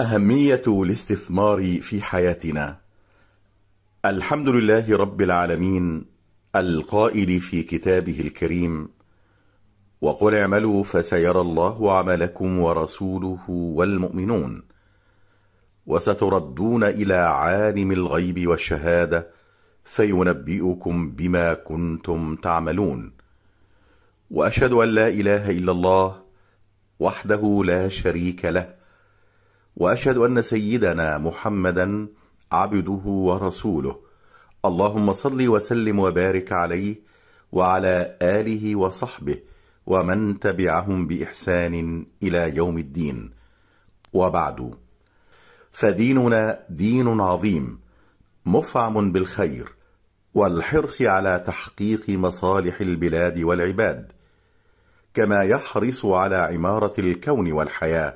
أهمية الاستثمار في حياتنا الحمد لله رب العالمين القائل في كتابه الكريم وقل اعملوا فسيرى الله عملكم ورسوله والمؤمنون وستردون إلى عالم الغيب والشهادة فينبئكم بما كنتم تعملون وأشهد أن لا إله إلا الله وحده لا شريك له واشهد ان سيدنا محمدا عبده ورسوله اللهم صل وسلم وبارك عليه وعلى اله وصحبه ومن تبعهم باحسان الى يوم الدين وبعد فديننا دين عظيم مفعم بالخير والحرص على تحقيق مصالح البلاد والعباد كما يحرص على عماره الكون والحياه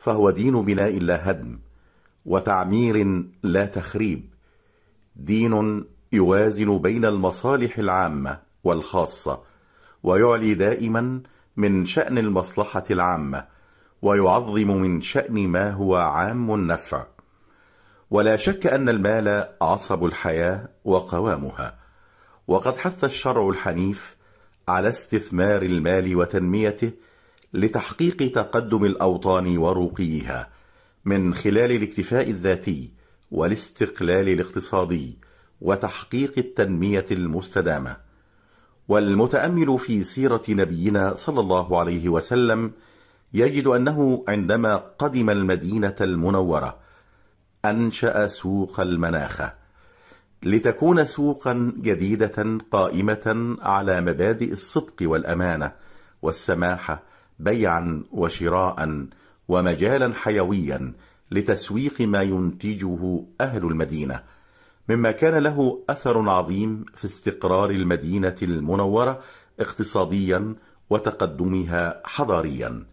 فهو دين بناء لا هدم وتعمير لا تخريب دين يوازن بين المصالح العامة والخاصة ويعلي دائما من شأن المصلحة العامة ويعظم من شأن ما هو عام النفع ولا شك أن المال عصب الحياة وقوامها وقد حث الشرع الحنيف على استثمار المال وتنميته لتحقيق تقدم الأوطان ورقيها من خلال الاكتفاء الذاتي والاستقلال الاقتصادي وتحقيق التنمية المستدامة والمتأمل في سيرة نبينا صلى الله عليه وسلم يجد أنه عندما قدم المدينة المنورة أنشأ سوق المناخة لتكون سوقا جديدة قائمة على مبادئ الصدق والأمانة والسماحة بيعا وشراء ومجالا حيويا لتسويق ما ينتجه أهل المدينة مما كان له أثر عظيم في استقرار المدينة المنورة اقتصاديا وتقدمها حضاريا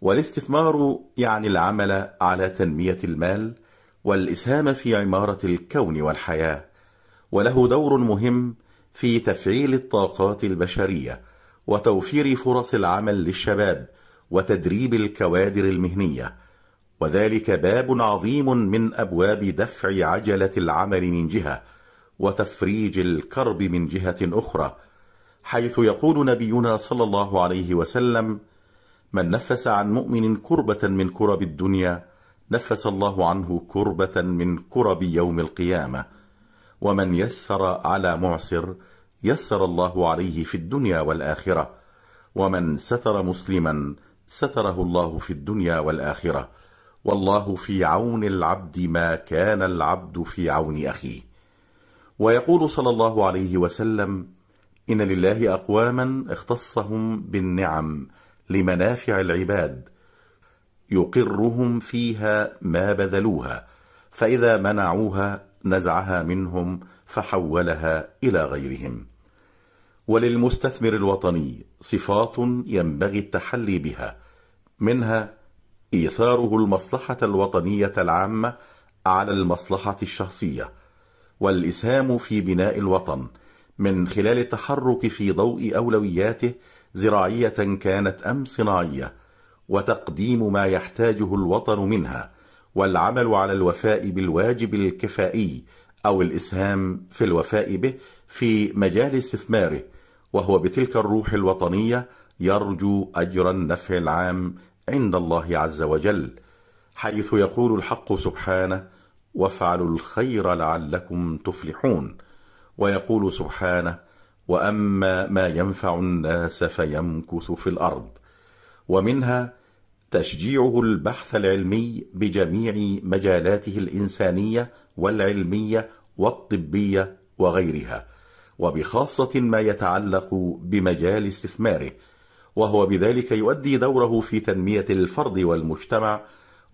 والاستثمار يعني العمل على تنمية المال والإسهام في عمارة الكون والحياة وله دور مهم في تفعيل الطاقات البشريه وتوفير فرص العمل للشباب وتدريب الكوادر المهنية وذلك باب عظيم من أبواب دفع عجلة العمل من جهة وتفريج الكرب من جهة أخرى حيث يقول نبينا صلى الله عليه وسلم من نفس عن مؤمن كربة من كرب الدنيا نفس الله عنه كربة من كرب يوم القيامة ومن يسر على معسر يسر الله عليه في الدنيا والآخرة ومن ستر مسلما ستره الله في الدنيا والآخرة والله في عون العبد ما كان العبد في عون أخيه ويقول صلى الله عليه وسلم إن لله أقواما اختصهم بالنعم لمنافع العباد يقرهم فيها ما بذلوها فإذا منعوها نزعها منهم فحولها إلى غيرهم وللمستثمر الوطني صفات ينبغي التحلي بها منها إيثاره المصلحة الوطنية العامة على المصلحة الشخصية والإسهام في بناء الوطن من خلال التحرك في ضوء أولوياته زراعية كانت أم صناعية وتقديم ما يحتاجه الوطن منها والعمل على الوفاء بالواجب الكفائي أو الإسهام في الوفاء به في مجال استثماره وهو بتلك الروح الوطنية يرجو أجر النفع العام عند الله عز وجل حيث يقول الحق سبحانه وافعلوا الخير لعلكم تفلحون ويقول سبحانه واما ما ينفع الناس فيمكث في الارض ومنها تشجيعه البحث العلمي بجميع مجالاته الانسانيه والعلميه والطبيه وغيرها وبخاصة ما يتعلق بمجال استثماره وهو بذلك يؤدي دوره في تنمية الفرد والمجتمع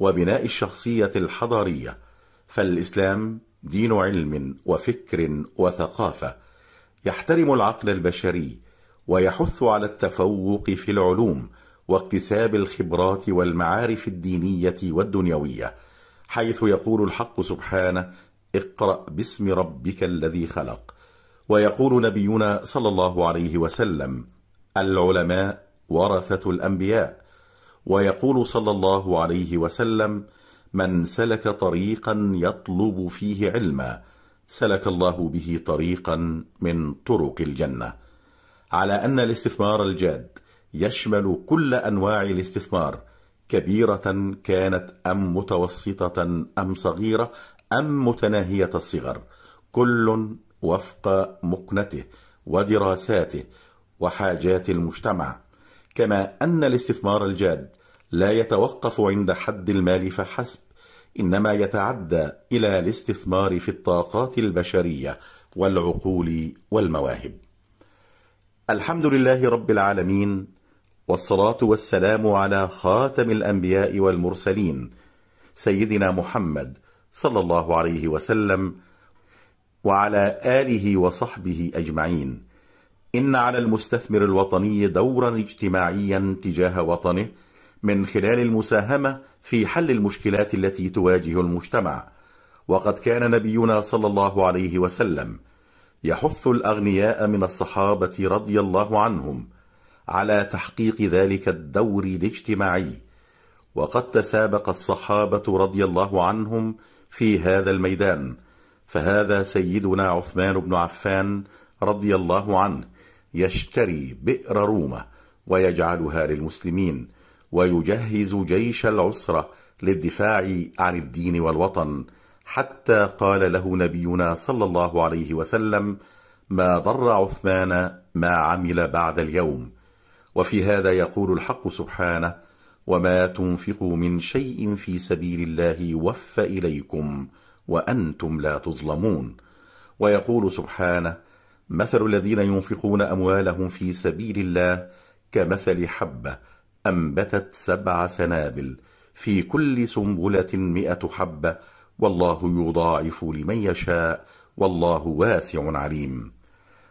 وبناء الشخصية الحضارية فالإسلام دين علم وفكر وثقافة يحترم العقل البشري ويحث على التفوق في العلوم واكتساب الخبرات والمعارف الدينية والدنيوية حيث يقول الحق سبحانه اقرأ باسم ربك الذي خلق ويقول نبينا صلى الله عليه وسلم العلماء ورثة الأنبياء ويقول صلى الله عليه وسلم من سلك طريقا يطلب فيه علما سلك الله به طريقا من طرق الجنة على أن الاستثمار الجاد يشمل كل أنواع الاستثمار كبيرة كانت أم متوسطة أم صغيرة أم متناهية الصغر كل وفق مقنته ودراساته وحاجات المجتمع كما ان الاستثمار الجاد لا يتوقف عند حد المال فحسب انما يتعدى الى الاستثمار في الطاقات البشريه والعقول والمواهب الحمد لله رب العالمين والصلاه والسلام على خاتم الانبياء والمرسلين سيدنا محمد صلى الله عليه وسلم وعلى آله وصحبه أجمعين إن على المستثمر الوطني دورا اجتماعيا تجاه وطنه من خلال المساهمة في حل المشكلات التي تواجه المجتمع وقد كان نبينا صلى الله عليه وسلم يحث الأغنياء من الصحابة رضي الله عنهم على تحقيق ذلك الدور الاجتماعي وقد تسابق الصحابة رضي الله عنهم في هذا الميدان فهذا سيدنا عثمان بن عفان رضي الله عنه يشتري بئر رومه ويجعلها للمسلمين ويجهز جيش العسره للدفاع عن الدين والوطن حتى قال له نبينا صلى الله عليه وسلم ما ضر عثمان ما عمل بعد اليوم وفي هذا يقول الحق سبحانه وما تنفقوا من شيء في سبيل الله وف اليكم وأنتم لا تظلمون ويقول سبحانه مثل الذين ينفقون أموالهم في سبيل الله كمثل حبة أنبتت سبع سنابل في كل سنبلة مئة حبة والله يضاعف لمن يشاء والله واسع عليم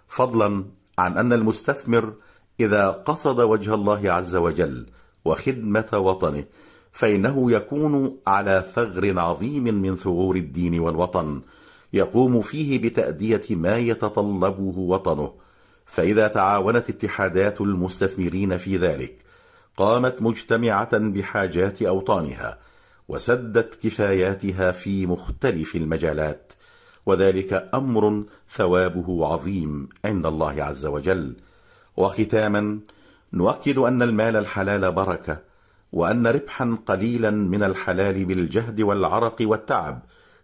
فضلا عن أن المستثمر إذا قصد وجه الله عز وجل وخدمة وطنه فإنه يكون على ثغر عظيم من ثغور الدين والوطن يقوم فيه بتأدية ما يتطلبه وطنه فإذا تعاونت اتحادات المستثمرين في ذلك قامت مجتمعة بحاجات أوطانها وسدت كفاياتها في مختلف المجالات وذلك أمر ثوابه عظيم عند الله عز وجل وختاما نؤكد أن المال الحلال بركة وان ربحا قليلا من الحلال بالجهد والعرق والتعب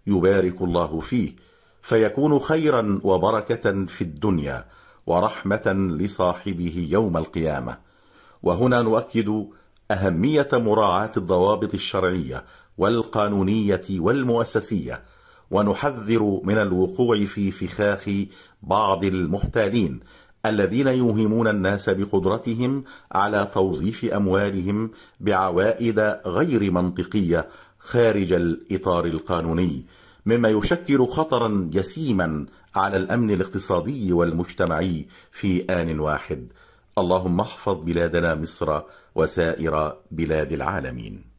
يبارك الله فيه فيكون خيرا وبركه في الدنيا ورحمه لصاحبه يوم القيامه وهنا نؤكد اهميه مراعاه الضوابط الشرعيه والقانونيه والمؤسسيه ونحذر من الوقوع في فخاخ بعض المحتالين الذين يوهمون الناس بقدرتهم على توظيف أموالهم بعوائد غير منطقية خارج الإطار القانوني مما يشكل خطرا جسيما على الأمن الاقتصادي والمجتمعي في آن واحد اللهم احفظ بلادنا مصر وسائر بلاد العالمين